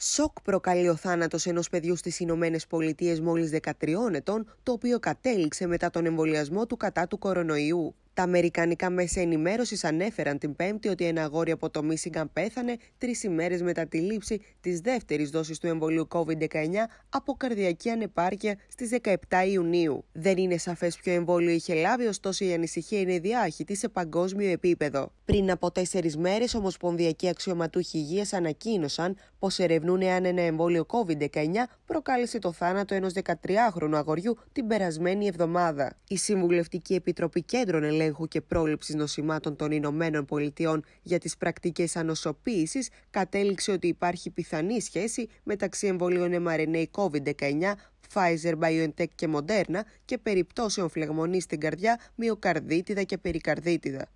Σοκ προκαλεί ο θάνατος ενός παιδιού στις Ηνωμένες Πολιτείες μόλις 13 ετών, το οποίο κατέληξε μετά τον εμβολιασμό του κατά του κορονοϊού. Τα Αμερικανικά μέσα ενημέρωσης ανέφεραν την Πέμπτη ότι ένα αγόρι από το Μίσιγκαν πέθανε τρεις ημέρες μετά τη λήψη της δεύτερης δόσης του εμβολίου COVID-19 από καρδιακή ανεπάρκεια στις 17 Ιουνίου. Δεν είναι σαφές ποιο εμβόλιο είχε λάβει, ωστόσο η ανησυχία είναι διάχυτη σε παγκόσμιο επίπεδο. Πριν από τέσσερις μέρες, Ομοσπονδιακοί Αξιωματούχοι Υγείας ανακοίνωσαν πως ερευνούν εάν ένα εμβόλιο COVID-19 προκάλεσε το θάνατο ενός 13χρονου αγοριού την περασμένη εβδομάδα. Η Συμβουλευτική Επιτροπή Κέντρων Ελέγχου ελέγχου και πρόληψης νοσημάτων των Ηνωμένων Πολιτειών για τις πρακτικές ανοσοποίησης κατέληξε ότι υπάρχει πιθανή σχέση μεταξύ εμβολίων mRNA COVID-19 Pfizer, BioNTech και Moderna και περιπτώσεων φλεγμονής στην καρδιά, μυοκαρδίτιδα και περικαρδίτιδα.